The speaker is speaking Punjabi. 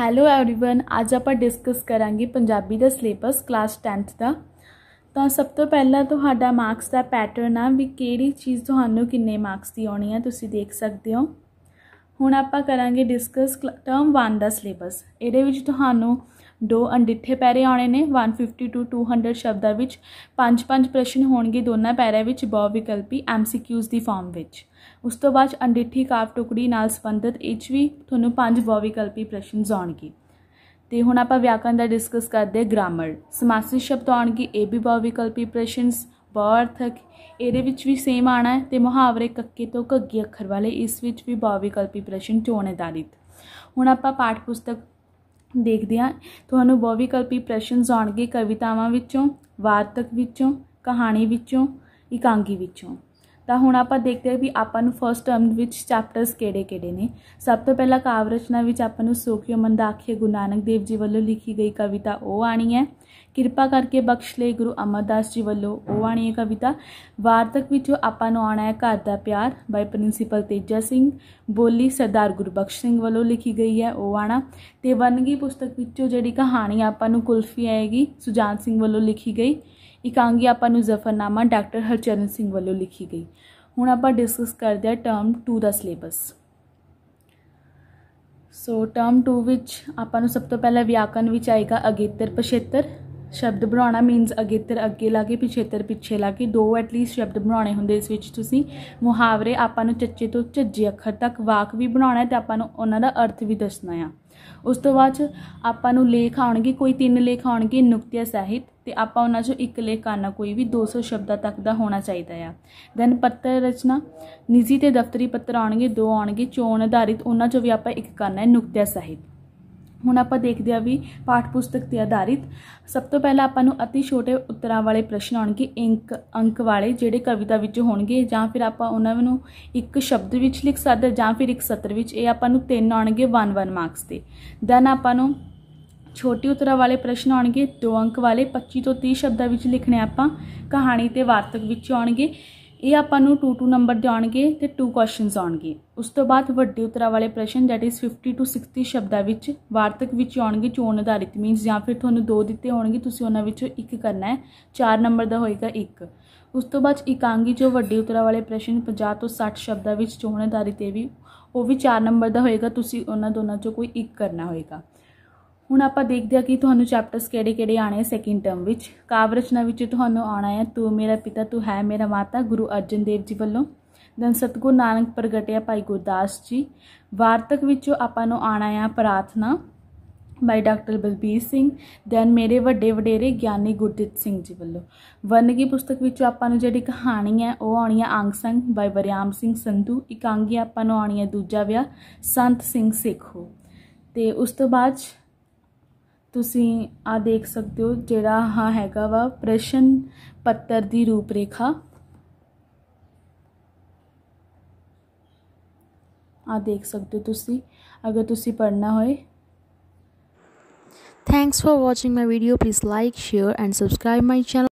ਹੈਲੋ एवरीवन ਅੱਜ ਆਪਾਂ ਡਿਸਕਸ ਕਰਾਂਗੇ ਪੰਜਾਬੀ ਦਾ ਸਿਲੇਬਸ ਕਲਾਸ 10th ਦਾ ਤਾਂ ਸਭ ਤੋਂ ਪਹਿਲਾਂ ਤੁਹਾਡਾ ਮਾਰਕਸ ਦਾ ਪੈਟਰਨ ਆ ਵੀ ਕਿਹੜੀ ਚੀਜ਼ ਤੁਹਾਨੂੰ ਕਿੰਨੇ ਮਾਰਕਸ ਦੀ ਆਉਣੀ ਆ ਤੁਸੀਂ ਦੇਖ ਸਕਦੇ ਹੋ ਹੁਣ ਆਪਾਂ ਕਰਾਂਗੇ ਡਿਸਕਸ ਟਰਮ 1 ਦਾ ਸਿਲੇਬਸ ਇਹਦੇ ਵਿੱਚ ਤੁਹਾਨੂੰ ਦੋ ਅੰਡਿੱਠੇ ਪੈਰੇ ਆਉਣੇ ਨੇ 150 ਟੂ 200 ਸ਼ਬਦਾਂ ਵਿੱਚ ਪੰਜ ਪੰਜ ਪ੍ਰਸ਼ਨ ਹੋਣਗੇ ਦੋਨਾਂ ਪੈਰਿਆਂ ਵਿੱਚ ਬਹੁ ਵਿਕਲਪੀ ਐਮਸੀਕਿਊਜ਼ ਦੀ ਫਾਰਮ ਵਿੱਚ ਉਸ ਤੋਂ ਬਾਅਦ ਅੰਡਿੱਠੀ ਕਾਫ ਟੁਕੜੀ ਨਾਲ ਸੰਬੰਧਿਤ ਇਹ ਵੀ ਤੁਹਾਨੂੰ ਪੰਜ ਬਹੁ ਵਿਕਲਪੀ ਪ੍ਰਸ਼ਨ ਆਉਣਗੇ ਤੇ ਹੁਣ ਆਪਾਂ ਵਿਆਕਰਨ ਦਾ ਡਿਸਕਸ ਕਰਦੇ ਗ੍ਰਾਮਰ ਸਮਾਸਿਕ ਸ਼ਬਦ ਆਉਣਗੇ ਇਹ ਵੀ ਬਹੁ ਵਿਕਲਪੀ ਪ੍ਰਸ਼ਨਸ ਬਾਰਥਕ ਇਹਦੇ ਵਿੱਚ ਵੀ ਸੇਮ ਆਣਾ ਹੈ ਤੇ ਮੁਹਾਵਰੇ ਕੱਕੇ ਤੋਂ ਘੱਗੀ ਅੱਖਰ ਵਾਲੇ ਇਸ ਵਿੱਚ ਵੀ ਬਹੁਵਿਕਲਪੀ ਪ੍ਰਸ਼ਨ ਚੋਣ ਆਧਾਰਿਤ ਹੁਣ ਆਪਾਂ ਪਾਠ ਪੁਸਤਕ ਦੇਖਦੇ ਹਾਂ ਤੁਹਾਨੂੰ ਬਹੁਵਿਕਲਪੀ ਪ੍ਰਸ਼ਨਸ ਜਾਣਗੇ ਕਵਿਤਾਵਾਂ ਵਿੱਚੋਂ ਵਾਰਤਕ ਵਿੱਚੋਂ ਕਹਾਣੀ ਵਿੱਚੋਂ ਇਕਾਂਗੀ ਵਿੱਚੋਂ ਤਾਂ ਹੁਣ ਆਪਾਂ ਦੇਖਦੇ ਹਾਂ ਵੀ ਆਪਾਂ ਨੂੰ ਫਰਸਟ ਟਰਮ ਵਿੱਚ ਚੈਪਟਰਸ ਕਿਹੜੇ-ਕਿਹੜੇ ਨੇ ਸਭ ਤੋਂ ਪਹਿਲਾਂ ਕਾਵ ਰਚਨਾ ਵਿੱਚ ਆਪਾਂ ਨੂੰ ਸੋਖਿਓ ਮੰਦਾਖੇ ਗੁਨਾਨਕ ਦੇਵ ਜੀ ਵੱਲੋਂ ਲਿਖੀ ਗਈ ਕਵਿਤਾ ਉਹ ਆਣੀ ਹੈ ਕਿਰਪਾ ਕਰਕੇ ਬਖਸ਼ ਲੈ ਗੁਰੂ ਅਮਰਦਾਸ ਜੀ ਵੱਲੋਂ ਉਹ ਆਣੀ ਕਵਿਤਾ ਵਾਰਤਕ ਵਿੱਚੋਂ ਆਪਾਂ ਨੂੰ ਆਣਾ ਹੈ ਘਰ ਦਾ ਪਿਆਰ ਬਾਈ ਪ੍ਰਿੰਸੀਪਲ ਤੇਜਾ ਸਿੰਘ ਬੋਲੀ ਸਰਦਾਰ ਗੁਰਬਖਸ਼ ਸਿੰਘ ਵੱਲੋਂ ਲਿਖੀ ਗਈ ਹੈ ਉਹ ਆਣਾ ਤੇ ਵਨਗੀ ਪੁਸਤਕ ਵਿੱਚੋਂ ਜਿਹੜੀ ਕਹਾਣੀ ਆਪਾਂ ਨੂੰ ਕੁਲਫੀ ਆਏਗੀ ਸੁਜਾਨ ਸਿੰਘ ਵੱਲੋਂ ਲਿਖੀ ਗਈ ਇਕਾਂਗੀ ਆਪਾਂ ਨੂੰ ਜ਼ਫਰਨਾਮਾ ਡਾਕਟਰ ਹਰਚਰਨ ਸਿੰਘ ਵੱਲੋਂ ਲਿਖੀ ਗਈ ਹੁਣ ਆਪਾਂ ਡਿਸਕਸ ਕਰਦੇ ਆ ਟਰਮ 2 ਦਾ ਸਿਲੇਬਸ ਸੋ ਟਰਮ 2 ਵਿੱਚ ਆਪਾਂ ਨੂੰ ਸਭ ਤੋਂ ਪਹਿਲਾਂ ਵਿਆਕਰਨ ਵਿੱਚ ਆਏਗਾ ਅਗੇਤਰ ਪਛੇਤਰ ਸ਼ਬਦ ਬਣਾਉਣਾ ਮੀਨਸ ਅਗੇਤਰ ਅੱਗੇ ਲਾ ਕੇ ਪਿਛੇਤਰ ਪਿੱਛੇ ਲਾ ਕੇ ਦੋ ਐਟਲੀਸਟ ਸ਼ਬਦ ਬਣਾਉਣੇ ਹੁੰਦੇ ਇਸ ਵਿੱਚ ਤੁਸੀਂ ਮੁਹਾਵਰੇ ਆਪਾਂ ਨੂੰ ਚੱਚੇ ਤੋਂ ਝੱਜੇ ਅੱਖਰ ਤੱਕ ਵਾਕ ਵੀ ਬਣਾਉਣਾ ਤੇ ਆਪਾਂ ਨੂੰ ਉਹਨਾਂ ਦਾ ਅਰਥ ਵੀ ਦੱਸਣਾ ਆ ਉਸ ਤੋਂ ਬਾਅਦ ਆਪਾਂ ਨੂੰ ਲੇਖ ਆਉਣਗੇ ਕੋਈ ਤਿੰਨ ਲੇਖ ਆਉਣਗੇ ਨੁਕਤਿਆ ਸਹਿਤ ਤੇ ਆਪਾਂ ਉਹਨਾਂ ਚੋਂ ਇੱਕ ਲੇਖ ਆਣਾ ਕੋਈ ਵੀ 200 ਸ਼ਬਦਾਂ ਤੱਕ ਦਾ ਹੋਣਾ ਚਾਹੀਦਾ ਆ ਦੈਨ ਪੱਤਰ ਰਚਨਾ ਨਿੱਜੀ ਤੇ ਦਫ਼ਤਰੀ ਪੱਤਰ ਆਉਣਗੇ ਦੋ ਆਉਣਗੇ ਚੋਣ ਆਧਾਰਿਤ ਉਹਨਾਂ ਚੋਂ ਵੀ ਆਪਾਂ ਇੱਕ ਕਰਨਾ ਹੈ ਨੁਕਤਿਆ ਸਹਿਤ ਹੁਣ ਆਪਾਂ ਦੇਖਦੇ ਆ ਵੀ ਪਾਠ ਪੁਸਤਕ ਤੇ ਆਧਾਰਿਤ ਸਭ ਤੋਂ ਪਹਿਲਾਂ ਆਪਾਂ ਨੂੰ অতি ਛੋਟੇ ਉੱਤਰਾਂ ਵਾਲੇ ਪ੍ਰਸ਼ਨ ਆਉਣਗੇ ਅੰਕ ਅੰਕ ਵਾਲੇ ਜਿਹੜੇ ਕਵਿਤਾ ਵਿੱਚ ਹੋਣਗੇ ਜਾਂ ਫਿਰ ਆਪਾਂ ਉਹਨਾਂ ਨੂੰ ਇੱਕ ਸ਼ਬਦ ਵਿੱਚ ਲਿਖ ਸਕਦੇ ਜਾਂ ਫਿਰ ਇੱਕ ਸਤਰ ਵਿੱਚ ਇਹ ਆਪਾਂ ਨੂੰ ਤਿੰਨ ਆਉਣਗੇ 1-1 ਮਾਰਕਸ ਤੇ ਦੈਨ ਆਪਾਂ ਨੂੰ ਛੋਟੇ ਉੱਤਰਾਂ ਵਾਲੇ ਪ੍ਰਸ਼ਨ ਆਉਣਗੇ ਦੋ ਅੰਕ ਵਾਲੇ 25 ਤੋਂ 30 ਸ਼ਬਦਾਂ ਵਿੱਚ ਲਿਖਣੇ ਆਪਾਂ ਕਹਾਣੀ ਤੇ ਵਾਰਤਕ ਵਿੱਚ ਆਉਣਗੇ ਇਹ ਆਪਾਂ ਨੂੰ 2 2 ਨੰਬਰ ਦੇਣਗੇ ਤੇ 2 ਕੁਐਸਚਨਸ ਆਉਣਗੇ ਉਸ ਤੋਂ ਬਾਅਦ ਵੱਡੇ ਉਤਰਾ ਵਾਲੇ ਪ੍ਰਸ਼ਨ ਦੈਟ ਇਜ਼ 50 ਟੂ 60 ਸ਼ਬਦਾਂ ਵਿੱਚ ਵਾਰਤਕ ਵਿੱਚ ਆਉਣਗੇ ਚੋਣ ਆਧਾਰਿਤ ਮੀਨਸ ਜਾਂ ਫਿਰ ਤੁਹਾਨੂੰ ਦੋ ਦਿੱਤੇ ਹੋਣਗੇ ਤੁਸੀਂ ਉਹਨਾਂ ਵਿੱਚੋਂ ਇੱਕ ਕਰਨਾ ਹੈ 4 ਨੰਬਰ ਦਾ ਹੋਏਗਾ 1 ਉਸ ਤੋਂ ਬਾਅਦ ਇਕਾਂਗੀ ਜੋ ਵੱਡੇ ਉਤਰਾ ਵਾਲੇ ਪ੍ਰਸ਼ਨ 50 ਤੋਂ 60 ਸ਼ਬਦਾਂ ਵਿੱਚ ਚੋਣ ਆਧਾਰਿਤ ਇਹ ਵੀ ਉਹ ਵੀ 4 ਨੰਬਰ ਦਾ ਹੋਏਗਾ ਤੁਸੀਂ ਉਹਨਾਂ ਦੋਨਾਂ ਚੋਂ ਕੋਈ ਇੱਕ ਕਰਨਾ ਹੋਏਗਾ ਹੁਣ ਆਪਾਂ ਦੇਖਦੇ ਆ ਕਿ ਤੁਹਾਨੂੰ ਚੈਪਟਰਸ ਕਿਹੜੇ-ਕਿਹੜੇ ਆਣੇ ਸੈਕਿੰਡ ਟਰਮ ਵਿੱਚ ਕਾਵ ਰਚਨਾ ਵਿੱਚ ਤੁਹਾਨੂੰ ਆਣਾ ਹੈ ਤੂੰ ਮੇਰਾ ਪਿਤਾ ਤੂੰ ਹੈ ਮੇਰਾ ਮਾਤਾ ਗੁਰੂ ਅਰਜਨ ਦੇਵ ਜੀ ਵੱਲੋਂ ਦਨ ਸਤਗੁਰ ਨਾਨਕ ਪ੍ਰਗਟਿਆ ਭਾਈ ਗੁਰਦਾਸ ਜੀ ਵਾਰਤਕ ਵਿੱਚੋਂ ਆਪਾਂ ਨੂੰ ਆਣਾ ਹੈ ਪ੍ਰਾਰਥਨਾ by doctor Balbir Singh then ਮੇਰੇ ਵੱਡੇ ਵਡੇਰੇ ਗਿਆਨੀ ਗੁਰਦਿੱਤ ਸਿੰਘ ਜੀ ਵੱਲੋਂ ਵਰਨਗੀ ਪੁਸਤਕ ਵਿੱਚੋਂ ਆਪਾਂ ਨੂੰ ਜਿਹੜੀ ਕਹਾਣੀ ਹੈ ਉਹ ਆਉਣੀ ਹੈ ਸੰਗ ਬਾਈ ਬਰਿਆਮ ਸਿੰਘ ਸੰਧੂ ਇਕਾਂਗੀ ਆਪਾਂ ਨੂੰ ਆਉਣੀ ਹੈ ਦੂਜਾ ਵਿਆਹ ਸੰਤ ਸਿੰਘ ਸੇਖੋ ਤੇ ਉਸ ਤੋਂ ਬਾਅਦ ਤੁਸੀਂ ਆ ਦੇਖ ਸਕਦੇ ਹੋ ਜਿਹੜਾ ਆ ਹੈਗਾ ਵਾ ਪ੍ਰਸ਼ਨ ਪੱਤਰ ਦੀ ਰੂਪ ਰੇਖਾ ਆ ਦੇਖ ਸਕਦੇ ਹੋ ਤੁਸੀਂ ਅਗਰ ਤੁਸੀਂ ਪੜਨਾ ਹੋਏ Thanks for watching my video. Please like, share and subscribe my channel.